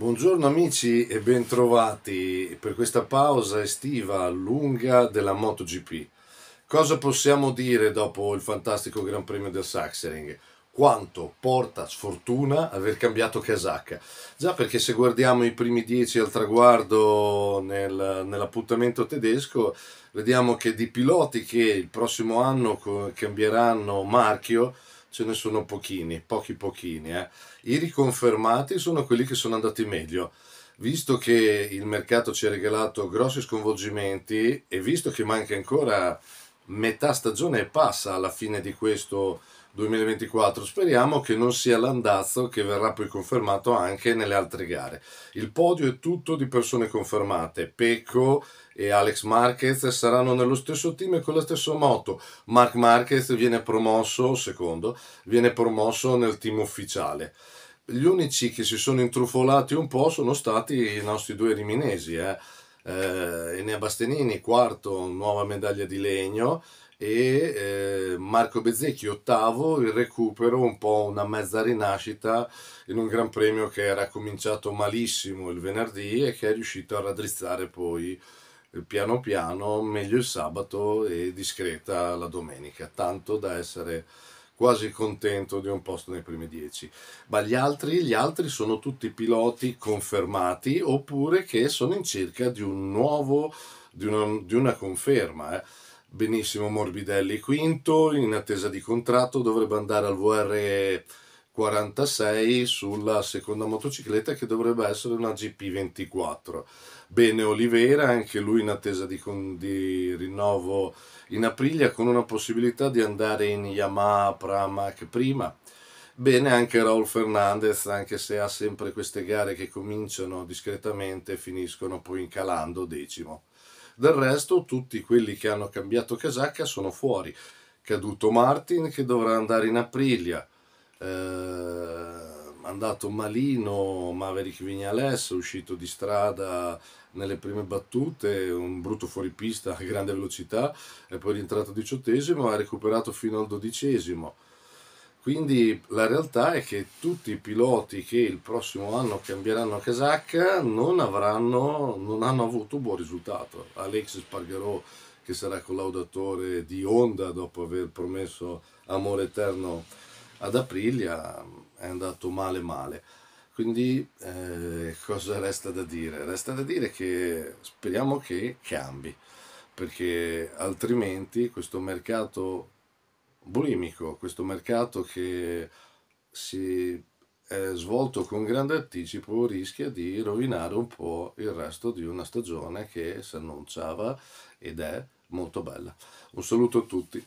Buongiorno amici e bentrovati per questa pausa estiva lunga della MotoGP. Cosa possiamo dire dopo il fantastico Gran Premio del Saxering? Quanto porta sfortuna aver cambiato casacca. Già perché se guardiamo i primi dieci al traguardo nel, nell'appuntamento tedesco, vediamo che di piloti che il prossimo anno cambieranno marchio, ce ne sono pochini, pochi pochini. Eh. I riconfermati sono quelli che sono andati meglio. Visto che il mercato ci ha regalato grossi sconvolgimenti e visto che manca ancora metà stagione e passa alla fine di questo 2024. Speriamo che non sia l'andazzo che verrà poi confermato anche nelle altre gare. Il podio è tutto di persone confermate. Pecco e Alex Marquez saranno nello stesso team e con la stessa moto. Mark Marquez viene promosso, secondo, viene promosso nel team ufficiale. Gli unici che si sono intrufolati un po' sono stati i nostri due riminesi, eh eh, Enea Bastenini, quarto, nuova medaglia di legno e eh, Marco Bezzecchi ottavo, il recupero, un po' una mezza rinascita in un gran premio che era cominciato malissimo il venerdì e che è riuscito a raddrizzare poi eh, piano piano, meglio il sabato e discreta la domenica, tanto da essere quasi contento di un posto nei primi dieci, ma gli altri, gli altri sono tutti piloti confermati oppure che sono in cerca di un nuovo, di una, di una conferma. Eh. Benissimo Morbidelli quinto, in attesa di contratto, dovrebbe andare al VR 46 sulla seconda motocicletta che dovrebbe essere una GP24. Bene Olivera, anche lui in attesa di, di rinnovo in aprile con una possibilità di andare in Yamaha Pramac prima. Bene anche Raul Fernandez, anche se ha sempre queste gare che cominciano discretamente e finiscono poi incalando decimo. Del resto tutti quelli che hanno cambiato casacca sono fuori. Caduto Martin che dovrà andare in Aprilia, eh, andato malino Maverick Vignales, uscito di strada nelle prime battute, un brutto fuoripista a grande velocità, è poi rientrato diciottesimo, ha recuperato fino al dodicesimo. Quindi la realtà è che tutti i piloti che il prossimo anno cambieranno casacca non, avranno, non hanno avuto un buon risultato. Alex Spargarò, che sarà collaudatore di Honda dopo aver promesso amore eterno ad Aprilia ah, è andato male male. Quindi eh, cosa resta da dire? Resta da dire che speriamo che cambi, perché altrimenti questo mercato bulimico, questo mercato che si è svolto con grande anticipo rischia di rovinare un po' il resto di una stagione che si annunciava ed è molto bella. Un saluto a tutti.